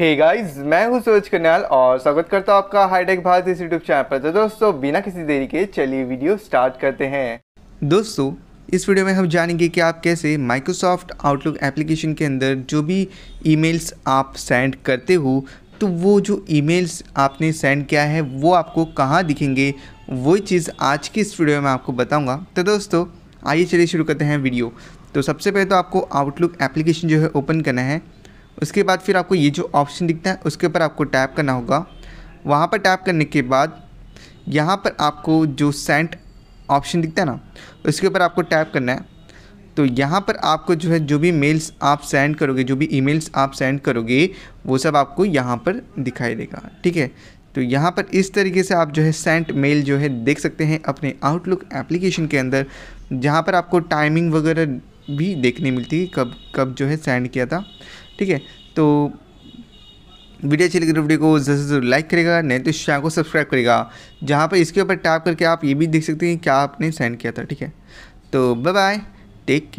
हे hey guys मैं हूं सूरज कन्याल और स्वागत करता हूं आपका हाईटेक भारत इस यूट्यूब चैनल पर तो दोस्तों बिना किसी देरी के चलिए वीडियो स्टार्ट करते हैं दोस्तों इस वीडियो में हम जानेंगे कि आप कैसे माइक्रोसॉफ्ट आउटलुक एप्लीकेशन के अंदर जो भी ईमेल्स आप सेंड करते हो तो वो जो ई आपने सेंड किया है वो आपको कहाँ दिखेंगे वही चीज़ आज की इस वीडियो में आपको बताऊँगा तो दोस्तों आइए चलिए शुरू करते हैं वीडियो तो सबसे पहले तो आपको आउटलुक एप्लीकेशन जो है ओपन करना है उसके बाद फिर आपको ये जो ऑप्शन दिखता है उसके ऊपर आपको टैप करना होगा वहाँ पर टैप करने के बाद यहाँ पर आपको जो सेंट ऑप्शन दिखता है ना उसके ऊपर आपको टैप करना है तो यहाँ पर आपको जो है जो भी मेल्स आप सेंड करोगे जो भी ईमेल्स आप सेंड करोगे वो सब आपको यहाँ पर दिखाई देगा ठीक है तो यहाँ पर इस तरीके से आप जो है सेंट मेल जो है देख सकते हैं अपने आउटलुक एप्लीकेशन के अंदर जहाँ पर आपको टाइमिंग वगैरह भी देखने मिलती है कब कब जो है सेंड किया था ठीक है तो वीडियो अच्छी लगी तो वीडियो को जरूर जरूर लाइक करेगा नहीं तो चैनल को सब्सक्राइब करेगा जहाँ पर इसके ऊपर टैप करके आप ये भी देख सकते हैं क्या आपने सेंड किया था ठीक है तो बाय बाय टेक केयर